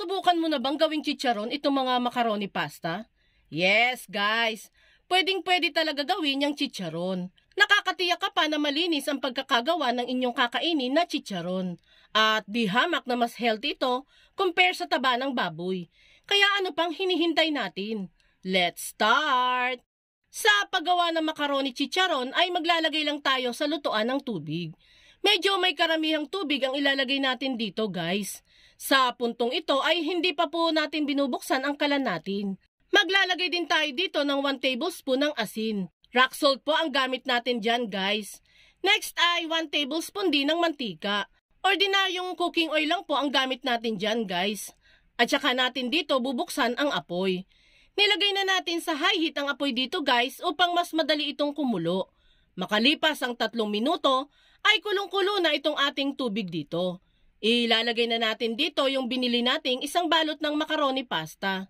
Nasubukan mo na bang gawing chicharon itong mga macaroni pasta? Yes, guys. Pwedeng-pwede talaga gawin yung chicharon. Nakakatiyak ka pa na malinis ang pagkakagawa ng inyong kakainin na chicharon. At di hamak na mas healthy ito compare sa taba ng baboy. Kaya ano pang hinihintay natin? Let's start! Sa paggawa ng macaroni chicharon ay maglalagay lang tayo sa lutuan ng tubig medyo may karamihang tubig ang ilalagay natin dito guys. Sa puntong ito ay hindi pa po natin binubuksan ang kalan natin. Maglalagay din tayo dito ng 1 tablespoon ng asin. Rock salt po ang gamit natin dyan guys. Next ay 1 tablespoon din ng mantika. Ordinaryong cooking oil lang po ang gamit natin dyan guys. At saka natin dito bubuksan ang apoy. Nilagay na natin sa high heat ang apoy dito guys upang mas madali itong kumulo. Makalipas ang tatlong minuto, ay kulong-kulo na itong ating tubig dito. Ilalagay na natin dito yung binili nating isang balot ng macaroni pasta.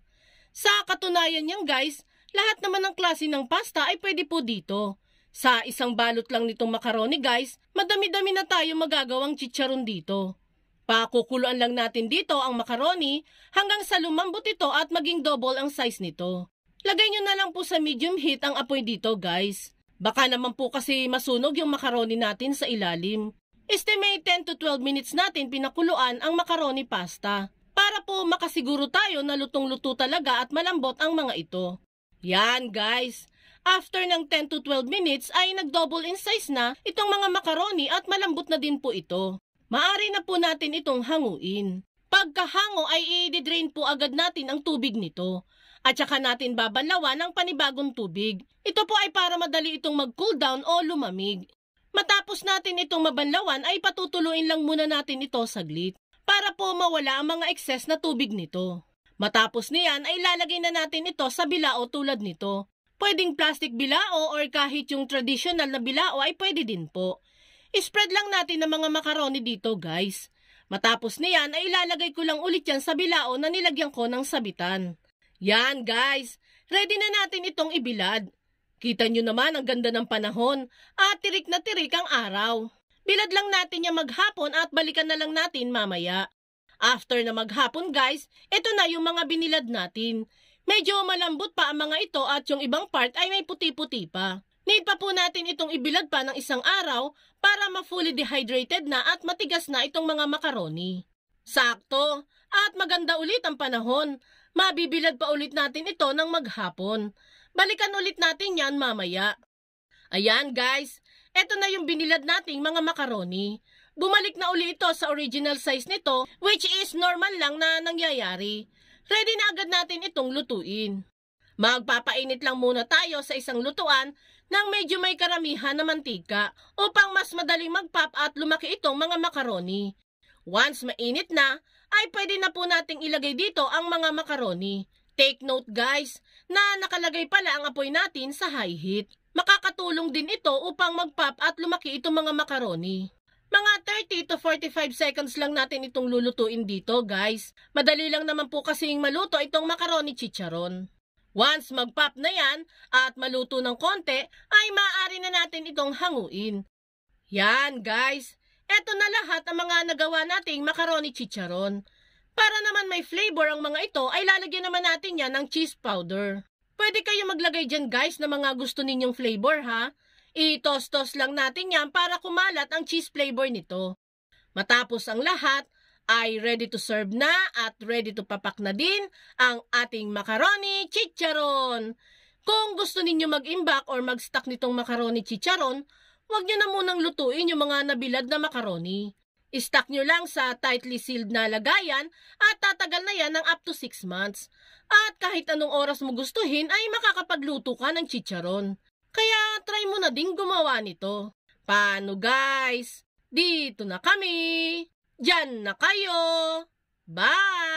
Sa katunayan niyan guys, lahat naman ng klase ng pasta ay pwede po dito. Sa isang balot lang nitong macaroni guys, madami-dami na tayo magagawang chicharon dito. Pakukuluan lang natin dito ang macaroni hanggang sa lumambot ito at maging double ang size nito. Lagay nyo na lang po sa medium heat ang apoy dito guys. Baka naman po kasi masunog yung macaroni natin sa ilalim. Estimate 10 to 12 minutes natin pinakuluan ang macaroni pasta para po makasiguro tayo na lutong-luto talaga at malambot ang mga ito. Yan guys, after ng 10 to 12 minutes ay nag-double in size na itong mga macaroni at malambot na din po ito. Maari na po natin itong hanguin. Pagkahango ay i-drain po agad natin ang tubig nito at saka natin babalawan ng panibagong tubig. Ito po ay para madali itong mag-cool down o lumamig. Matapos natin itong mabanlawan ay patutuluin lang muna natin ito saglit para po mawala ang mga excess na tubig nito. Matapos niyan ay ilalagay na natin ito sa bilao tulad nito. Pwedeng plastic bilao or kahit yung traditional na bilao ay pwede din po. Spread lang natin ng mga makaroni dito guys. Matapos niyan ay ilalagay ko lang ulit yan sa bilao na nilagyan ko ng sabitan. Yan guys, ready na natin itong ibilad. Kita nyo naman ang ganda ng panahon at ah, tirik na tirik ang araw. Bilad lang natin niya maghapon at balikan na lang natin mamaya. After na maghapon guys, ito na yung mga binilad natin. Medyo malambot pa ang mga ito at yung ibang part ay may puti-puti pa. Need pa po natin itong ibilad pa ng isang araw para ma-fully dehydrated na at matigas na itong mga makaroni. Sakto! At maganda ulit ang panahon Mabibilad pa ulit natin ito ng maghapon. Balikan ulit natin yan mamaya. Ayan guys, ito na yung binilad nating mga macaroni. Bumalik na uli ito sa original size nito which is normal lang na nangyayari. Ready na agad natin itong lutuin. Magpapainit lang muna tayo sa isang lutuan ng medyo may karamihan na mantika upang mas madaling mag-pop at lumaki itong mga macaroni. Once mainit na, ay pwede na po nating ilagay dito ang mga macaroni. Take note guys, na nakalagay pala ang apoy natin sa high heat. Makakatulong din ito upang mag-pop at lumaki itong mga macaroni. Mga 30 to 45 seconds lang natin itong lulutuin dito, guys. Madali lang naman po kasing maluto itong macaroni chicharon. Once mag-pop na yan at maluto ng konti, ay maaari na natin itong hanguin. Yan, guys. Kompleto na lahat ang mga nagawa nating macaroni chicharon. Para naman may flavor ang mga ito, ay lalagyan naman natin yan ng cheese powder. Pwede kayo maglagay dyan guys na mga gusto ninyong flavor ha. i toss lang natin yan para kumalat ang cheese flavor nito. Matapos ang lahat, ay ready to serve na at ready to papak na din ang ating macaroni chicharon. Kung gusto ninyo mag-imbak or mag-stack nitong macaroni chicharon, Huwag niyo na munang lutuin yung mga nabilad na macaroni. Istack nyo lang sa tightly sealed na lagayan at tatagal na yan ng up to 6 months. At kahit anong oras mo gustuhin ay makakapagluto ka ng chicharon. Kaya try mo na din gumawa nito. Paano guys? Dito na kami! Diyan na kayo! Bye!